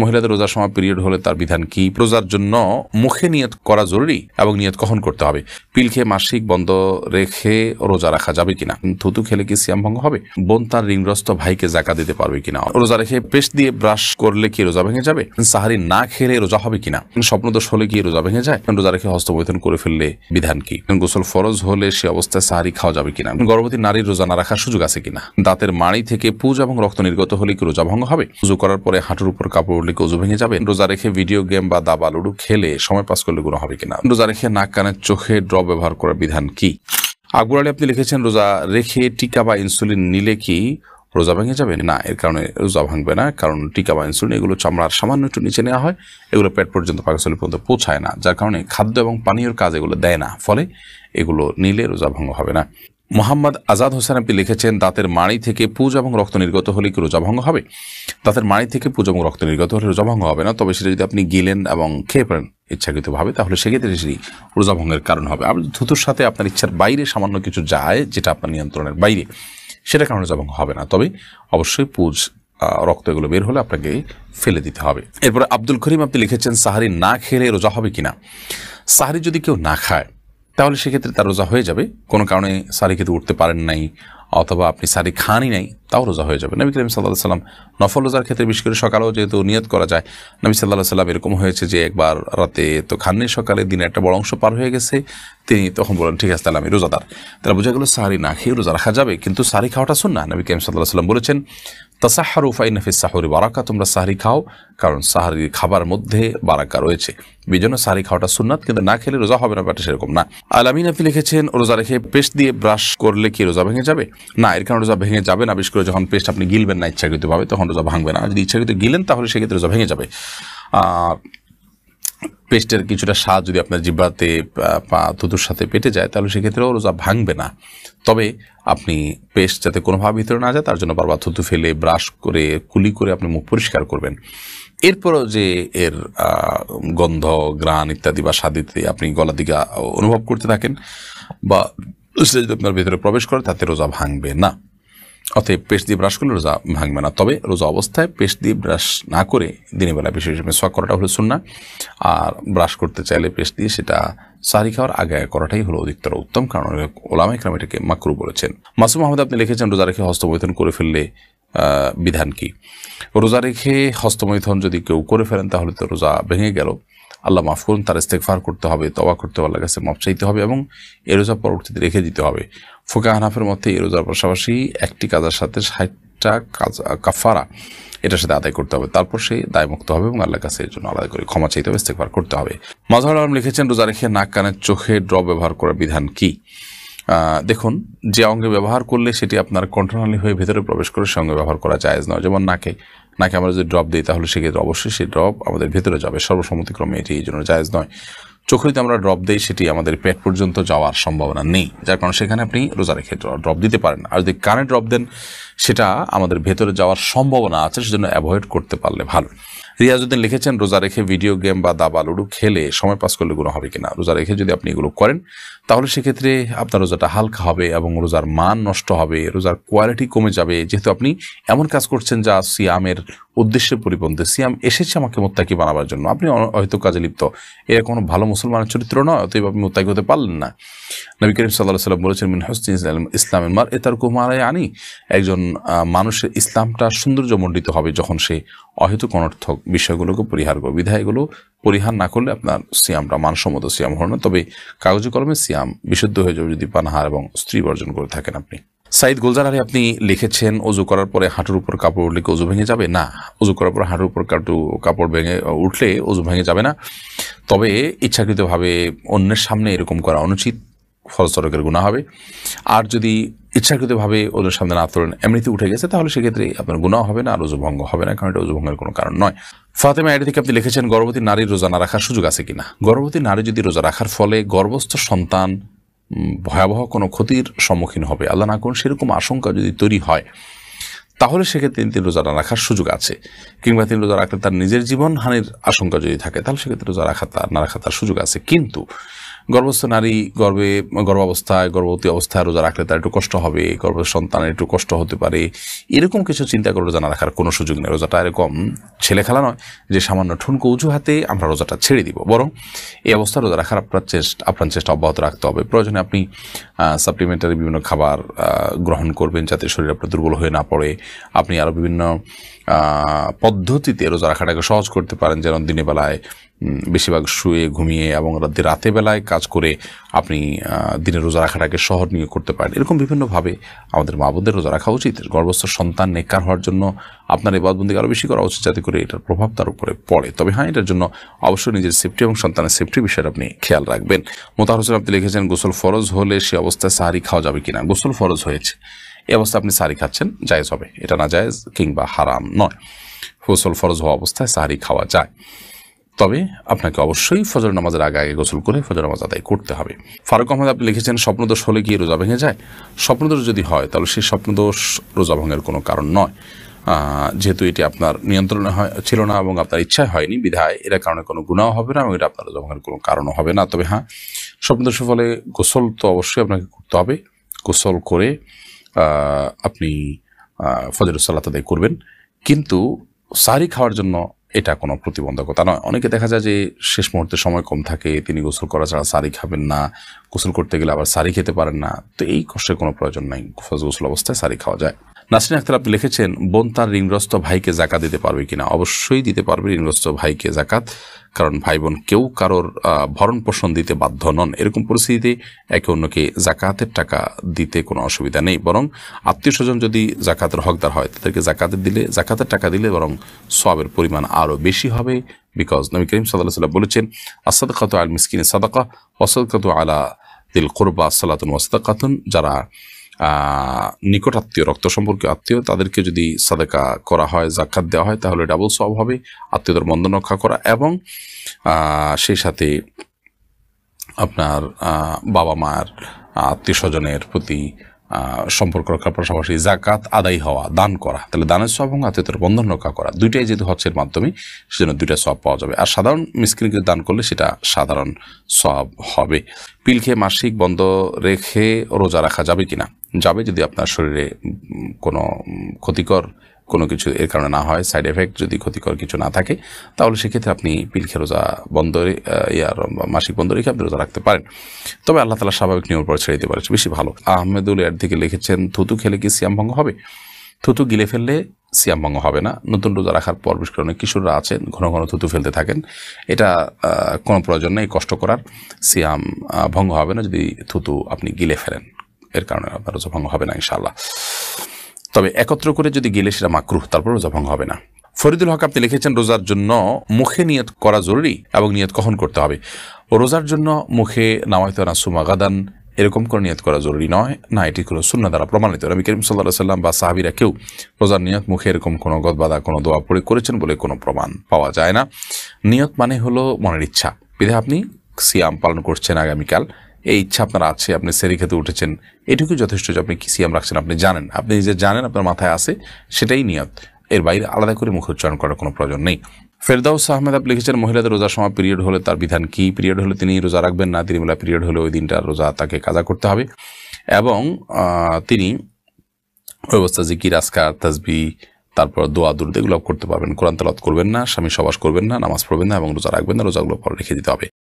মহিলাদের রোজার সময় পিরিয়ড হলে তার বিধান কি রোজার জন্য মুখে নিয়ত করা জরুরি এবং নিয়ত কখন করতে হবে পিল খেয়ে মাসিক বন্ধ রেখে রোজা রাখা যাবে কিনা থুতু খেলে কি সিয়াম ভঙ্গ হবে বোন তার ঋণগ্রস্ত ভাইকে জাকা দিতে পারবে কিনা রোজা রেখে পেস্ট দিয়ে ব্রাশ করলে কি রোজা ভেঙে যাবে সাহারি না খেলে রোজা হবে কিনা স্বপ্নদোষ হলে কি রোজা ভেঙে যায় রোজা রেখে হস্তবৈধন করে ফেললে বিধান কি গোসল ফরজ হলে সে অবস্থায় সাহারি খাওয়া যাবে কিনা গর্ভবতী নারীর রোজা না রাখার সুযোগ আছে কিনা দাঁতের মাড়ি থেকে পুজ এবং রক্ত নির্গত হলে কি রোজা ভঙ্গ হবে পুজো করার পরে হাঁটুর উপর কাপড় করলে কি ভেঙে যাবে রোজা রেখে ভিডিও গেম বা দাবা লুডু খেলে সময় পাস করলে গুণ হবে কিনা রোজা রেখে নাক কানের চোখে ড্র ব্যবহার করার বিধান কি আকবর আলী আপনি লিখেছেন রোজা রেখে টিকা বা ইনসুলিন নিলে কি রোজা ভেঙে যাবে না এর কারণে রোজা ভাঙবে না কারণ টিকা বা ইনসুলিন এগুলো চামড়ার সামান্য একটু নিচে নেওয়া হয় এগুলো পেট পর্যন্ত পাকস্থলী পর্যন্ত পৌঁছায় না যার কারণে খাদ্য এবং পানীয়র কাজ এগুলো দেয় না ফলে এগুলো নিলে রোজা ভঙ্গ হবে না মোহাম্মদ আজাদ হোসেন আপনি লিখেছেন দাঁতের মাড়ি থেকে পুজ এবং রক্ত নির্গত হলে কি রোজাভঙ্গ হবে দাঁতের মাড়ি থেকে পুজ এবং রক্ত নির্গত হলে রোজাভঙ্গ হবে না তবে সেটা যদি আপনি গিলেন এবং খেয়ে পড়েন ইচ্ছাকৃতভাবে তাহলে সেক্ষেত্রে সেটি রোজাভঙ্গের কারণ হবে আপনি ধুতুর সাথে আপনার ইচ্ছার বাইরে সামান্য কিছু যায় যেটা আপনার নিয়ন্ত্রণের বাইরে সেটা কারণে রোজাভঙ্গ হবে না তবে অবশ্যই পুজ রক্ত এগুলো বের হলে আপনাকে ফেলে দিতে হবে এরপরে আব্দুল করিম আপনি লিখেছেন সাহারি না খেলে রোজা হবে কিনা সাহারি যদি কেউ না খায় তাহলে সেক্ষেত্রে তার রোজা হয়ে যাবে কোনো কারণে সারি খেতে উঠতে পারেন নাই অথবা আপনি সারি খানই নাই তাও রোজা হয়ে যাবে নবী করিম সাল্লাহ সাল্লাম নফল রোজার ক্ষেত্রে বিশেষ করে সকালেও যেহেতু নিয়ত করা যায় নবী সাল্লাহ সাল্লাম এরকম হয়েছে যে একবার রাতে তো খাননি সকালে দিনে একটা বড় অংশ পার হয়ে গেছে তিনি তখন বলেন ঠিক আছে তাহলে আমি রোজাদার তারা বোঝা গেল সারি না খেয়ে রোজা রাখা যাবে কিন্তু সারি খাওয়াটা শুন না নবী করিম সাল্লাহ সাল্লাম বলেছেন তাসাহারু ফাইন ফি সাহরি বারাকা তোমরা সাহারি খাও কারণ সাহারি খাবার মধ্যে বারাকা রয়েছে এই জন্য সাহারি খাওয়াটা সুন্নাত কিন্তু না খেলে রোজা হবে না ব্যাটা সেরকম না আমিন আপনি লিখেছেন রোজা রেখে পেস্ট দিয়ে ব্রাশ করলে কি রোজা ভেঙে যাবে না এর কারণে রোজা ভেঙে যাবে না বিশেষ করে যখন পেস্ট আপনি গিলবেন না ইচ্ছাকৃতভাবে তখন রোজা ভাঙবে না যদি ইচ্ছাকৃত গিলেন তাহলে সেক্ষেত্রে রোজা ভেঙে যাবে আর পেস্টের কিছুটা স্বাদ যদি আপনার জিব্বাতে বা থুতুর সাথে পেটে যায় তাহলে সেক্ষেত্রেও রোজা ভাঙবে না তবে আপনি পেস্ট যাতে কোনোভাবে ভিতরে না যায় তার জন্য বারবার থুতু ফেলে ব্রাশ করে কুলি করে আপনি মুখ পরিষ্কার করবেন এরপরও যে এর গন্ধ গ্রাণ ইত্যাদি বা স্বাদিতে আপনি গলা দিকে অনুভব করতে থাকেন বা সেটা যদি আপনার ভিতরে প্রবেশ করে তাতে রোজা ভাঙবে না অতএব পেস্ট দিয়ে ব্রাশ করলে রোজা ভাঙবে না তবে রোজা অবস্থায় পেস্ট দিয়ে ব্রাশ না করে দিনের বেলা বিশেষ হিসেবে সোয়াক করাটা হলো শুননা আর ব্রাশ করতে চাইলে পেস্ট দিয়ে সেটা সাহারি খাওয়ার আগে করাটাই হলো অধিকতর উত্তম কারণ ওলামা ইকরাম এটাকে মাকরু বলেছেন মাসুম আহমেদ আপনি লিখেছেন রোজা রেখে হস্তমৈথন করে ফেললে বিধান কি রোজা রেখে হস্তমৈথন যদি কেউ করে ফেলেন তাহলে তো রোজা ভেঙে গেল আল্লাহ মাফ করুন তার ইস্তেকফার করতে হবে তবা করতে হবে আল্লাহ কাছে মাফ চাইতে হবে এবং এ রোজা পরবর্তীতে রেখে দিতে হবে ফোকা হানাফের মধ্যে এ রোজার পাশাপাশি একটি কাজের সাথে ষাটটা কাজ কাফারা এটার সাথে আদায় করতে হবে তারপর সে দায়মুক্ত হবে এবং আল্লাহ কাছে এর জন্য আলাদা করে ক্ষমা চাইতে হবে ইস্তেকফার করতে হবে মাজহার আলম লিখেছেন রোজা রেখে নাক কানের চোখে ড্র ব্যবহার করার বিধান কি দেখুন যে অঙ্গে ব্যবহার করলে সেটি আপনার কন্ট্রোনালি হয়ে ভেতরে প্রবেশ করে সে অঙ্গে ব্যবহার করা যায় নয় যেমন নাকে নাকি আমরা যদি ড্রপ দিই তাহলে সেক্ষেত্রে অবশ্যই সেই ড্রপ আমাদের ভেতরে যাবে সর্বসম্মতিক্রমে এটি এই জন্য জায়জ নয় চোখে যদি আমরা ড্রপ দিই সেটি আমাদের পেট পর্যন্ত যাওয়ার সম্ভাবনা নেই যার কারণে সেখানে আপনি রোজা রেখে ড্রপ দিতে পারেন আর যদি কানে ড্রপ দেন সেটা আমাদের ভেতরে যাওয়ার সম্ভাবনা আছে সেজন্য অ্যাভয়েড করতে পারলে ভালো রিয়াজুদ্দিন লিখেছেন রোজা রেখে ভিডিও গেম বা দাবা লুডু খেলে সময় পাস করলে গুণ হবে কিনা রোজা রেখে যদি আপনি এগুলো করেন তাহলে সেক্ষেত্রে আপনার রোজাটা হালকা হবে এবং রোজার মান নষ্ট হবে রোজার কোয়ালিটি কমে যাবে যেহেতু আপনি এমন কাজ করছেন যা সিয়ামের উদ্দেশ্যের পরিপন্থী সিয়াম এসেছে আমাকে মোত্তাকি বানাবার জন্য আপনি হয়তো কাজে লিপ্ত এরা কোনো ভালো মুসলমানের চরিত্র নয় অতএব আপনি মোত্তাকি হতে পারলেন না নবী করিম সাল্লাহ সাল্লাম বলেছেন মিন হস্তিন ইসলামের মার এ তার কুমারায় আনি একজন মানুষের ইসলামটা সৌন্দর্যমণ্ডিত হবে যখন সে অহেতুক অনর্থক বিষয়গুলোকে পরিহার করবে বিধায়গুলো পরিহার না করলে আপনার সিয়ামটা মানসম্মত সিয়াম হল না তবে কাগজে কলমে সিয়াম বিশুদ্ধ হয়ে যাবে যদি পানাহার এবং স্ত্রী বর্জন করে থাকেন আপনি সাইদ আলী আপনি লিখেছেন অজু করার পরে হাঁটুর উপর কাপড় উঠলে অজু ভেঙে যাবে না অজু করার পরে হাঁটুর উপর কাটু কাপড় ভেঙে উঠলে অজু ভেঙে যাবে না তবে ইচ্ছাকৃতভাবে অন্যের সামনে এরকম করা অনুচিত ফলস্বরকের গুণা হবে আর যদি ইচ্ছাকৃতভাবে ওজোর সামনে না তোলেন এমনিতে উঠে গেছে তাহলে সেক্ষেত্রে আপনার গুণাও হবে না আর ভঙ্গ হবে না কারণ এটা ভঙ্গের কোনো কারণ নয় ফাতেমা এটি থেকে আপনি লিখেছেন গর্ভবতী নারীর রোজা না রাখার সুযোগ আছে কিনা গর্ভবতী নারী যদি রোজা রাখার ফলে গর্ভস্থ সন্তান ভয়াবহ কোনো ক্ষতির সম্মুখীন হবে আল্লাহ না করুন সেরকম আশঙ্কা যদি তৈরি হয় তাহলে সেক্ষেত্রে তিনি রোজা না রাখার সুযোগ আছে কিংবা তিনি রোজা রাখলে তার নিজের জীবন হানির আশঙ্কা যদি থাকে তাহলে সেক্ষেত্রে রোজা রাখা তার না রাখা তার সুযোগ আছে কিন্তু গর্ভস্থ নারী গর্ভে গর্ভাবস্থায় গর্ভবতী অবস্থায় রোজা রাখলে তার একটু কষ্ট হবে গর্ভ সন্তানের একটু কষ্ট হতে পারে এরকম কিছু চিন্তা করে রোজা না রাখার কোনো সুযোগ নেই রোজাটা এরকম ছেলে খেলা নয় যে সামান্য ঠুনকো উঁচু হাতে আমরা রোজাটা ছেড়ে দিব বরং এই অবস্থা রোজা রাখার আপনার চেষ্টা আপনার চেষ্টা অব্যাহত রাখতে হবে প্রয়োজনে আপনি সাপ্লিমেন্টারি বিভিন্ন খাবার গ্রহণ করবেন যাতে শরীর আপনার দুর্বল হয়ে না পড়ে আপনি আরও বিভিন্ন পদ্ধতিতে রোজা রাখাটাকে সহজ করতে পারেন যেন দিনে বেলায় বেশিরভাগ শুয়ে ঘুমিয়ে এবং রাতে বেলায় কাজ করে আপনি দিনে রোজা রাখাটাকে সহজ নিয়ে করতে পারেন এরকম বিভিন্নভাবে আমাদের মা বোনদের রোজা রাখা উচিত গর্ভস্থ সন্তান নেকার হওয়ার জন্য আপনার এই বাদবন্দিকে আরও বেশি করা উচিত যাতে করে এটার প্রভাব তার উপরে পড়ে তবে হ্যাঁ এটার জন্য অবশ্যই নিজের সেফটি এবং সন্তানের সেফটি বিষয়ে আপনি খেয়াল রাখবেন মোতার হোসেন আপনি লিখেছেন গোসল ফরজ হলে সে অবস্থায় সাহারি খাওয়া যাবে কিনা গোসল ফরজ হয়েছে এই অবস্থায় আপনি সাহারি খাচ্ছেন জায়েজ হবে এটা না জায়েজ কিংবা হারাম নয় গোসল ফরজ হওয়া অবস্থায় সাহারি খাওয়া যায় তবে আপনাকে অবশ্যই ফজর নামাজের আগে আগে গোসল করে ফজর নামাজ আদায় করতে হবে ফারুক আহমদ আপনি লিখেছেন স্বপ্নদোষ হলে গিয়ে রোজা ভেঙে যায় স্বপ্নদোষ যদি হয় তাহলে সেই স্বপ্নদোষ রোজা ভঙ্গের কোনো কারণ নয় যেহেতু এটি আপনার নিয়ন্ত্রণে ছিল না এবং আপনার ইচ্ছায় হয়নি বিধায় এর কারণে কোনো গুণাও হবে না এবং এটা আপনার রোজা ভঙ্গের কোনো কারণও হবে না তবে হ্যাঁ স্বপ্নদোষের ফলে গোসল তো অবশ্যই আপনাকে করতে হবে গোসল করে আপনি ফজর সালাত আদায় করবেন কিন্তু সারি খাওয়ার জন্য এটা কোনো প্রতিবন্ধকতা নয় অনেকে দেখা যায় যে শেষ মুহূর্তে সময় কম থাকে তিনি গোসল করা ছাড়া সারি খাবেন না গোসল করতে গেলে আবার সারি খেতে পারেন না তো এই কষ্টের কোনো প্রয়োজন নাই গোসল অবস্থায় সারি খাওয়া যায় নাসরিন আক্তার আপনি লিখেছেন বোন তার ঋণগ্রস্ত ভাইকে জাকাত দিতে পারবে কিনা অবশ্যই দিতে পারবে ঋণগ্রস্ত ভাইকে জাকাত কারণ ভাই বোন কেউ কারোর ভরণ পোষণ দিতে বাধ্য নন এরকম পরিস্থিতিতে একে অন্যকে জাকাতের টাকা দিতে কোনো অসুবিধা নেই বরং আত্মীয় স্বজন যদি জাকাতের হকদার হয় তাদেরকে জাকাতের দিলে জাকাতের টাকা দিলে বরং সবের পরিমাণ আরও বেশি হবে বিকজ নবী করিম সাল্লাহ সাল্লাম বলেছেন আসাদাকাত আল মিসকিন সাদাকা অসাদাকাত আলা দিল কোরবা সাল্লাতুন ওয়াস্তাকাতুন যারা নিকট আত্মীয় রক্ত সম্পর্কে আত্মীয় তাদেরকে যদি সাদেকা করা হয় জাক্ষাত দেওয়া হয় তাহলে ডাবল সব হবে আত্মীয়দের মন্দ রক্ষা করা এবং সেই সাথে আপনার বাবা মার আত্মীয় স্বজনের প্রতি সম্পর্ক রক্ষার পাশাপাশি জাকাত আদায় হওয়া দান করা তাহলে দানের সব এবং আত্মীয়তার বন্ধন রক্ষা করা দুইটাই যেহেতু হচ্ছের মাধ্যমে সেজন্য দুইটা সব পাওয়া যাবে আর সাধারণ মিসক্রিনকে দান করলে সেটা সাধারণ সব হবে পিল খেয়ে মাসিক বন্ধ রেখে রোজা রাখা যাবে কিনা যাবে যদি আপনার শরীরে কোনো ক্ষতিকর কোনো কিছু এর কারণে না হয় সাইড এফেক্ট যদি ক্ষতিকর কিছু না থাকে তাহলে সেক্ষেত্রে আপনি পিলখে রোজা বন্ধ ইয়ার মাসিক বন্ধ রেখে আপনি রোজা রাখতে পারেন তবে আল্লাহ তালা স্বাভাবিক নিয়মের পরে ছেড়ে দিতে পারে বেশি ভালো আহমেদুল এর থেকে লিখেছেন থুতু খেলে কি সিয়াম ভঙ্গ হবে থুতু গিলে ফেললে সিয়াম ভঙ্গ হবে না নতুন রোজা রাখার পর বিশেষ করে অনেক কিশোররা আছেন ঘন ঘন থুতু ফেলতে থাকেন এটা কোনো প্রয়োজন নেই কষ্ট করার সিয়াম ভঙ্গ হবে না যদি থুতু আপনি গিলে ফেলেন এর কারণে আপনার রোজা ভঙ্গ হবে না ইনশাআল্লাহ তবে একত্র করে যদি গেলে সেটা মাকরুহ তারপর রোজা ভঙ্গ হবে না ফরিদুল হক আপনি লিখেছেন রোজার জন্য মুখে নিয়ত করা জরুরি এবং নিয়ত কখন করতে হবে রোজার জন্য মুখে নামাইতে না সুমা গাদান এরকম করে নিয়ত করা জরুরি নয় না এটি কোনো শূন্য দ্বারা প্রমাণিত আমি করিম সাল্লাহ সাল্লাম বা সাহাবিরা কেউ রোজার নিয়ত মুখে এরকম কোনো গদবাদা কোনো দোয়া পড়ে করেছেন বলে কোনো প্রমাণ পাওয়া যায় না নিয়ত মানে হলো মনের ইচ্ছা বিধে আপনি সিয়াম পালন করছেন আগামীকাল এই ইচ্ছা আপনার আছে আপনি সেরি খেতে উঠেছেন এটুকু যথেষ্ট যে আপনি কিসিয়াম রাখছেন আপনি জানেন আপনি যে জানেন আপনার মাথায় আছে সেটাই নিয়ত এর বাইরে আলাদা করে মুখ উচ্চারণ করার কোনো প্রয়োজন নেই ফেরদাউস আহমেদ আপ লিখেছেন মহিলাদের রোজার সময় পিরিয়ড হলে তার বিধান কি পিরিয়ড হলে তিনি রোজা রাখবেন না তিনি বেলা পিরিয়ড হলে ওই দিনটা রোজা তাকে কাজা করতে হবে এবং তিনি ওই অবস্থা জিকির আসকার তাজবি তারপর দোয়া দুর্দ এগুলো করতে পারবেন কোরআন তালাত করবেন না স্বামী সবাস করবেন না নামাজ পড়বেন না এবং রোজা রাখবেন না রোজাগুলো পরে রেখে দিতে হবে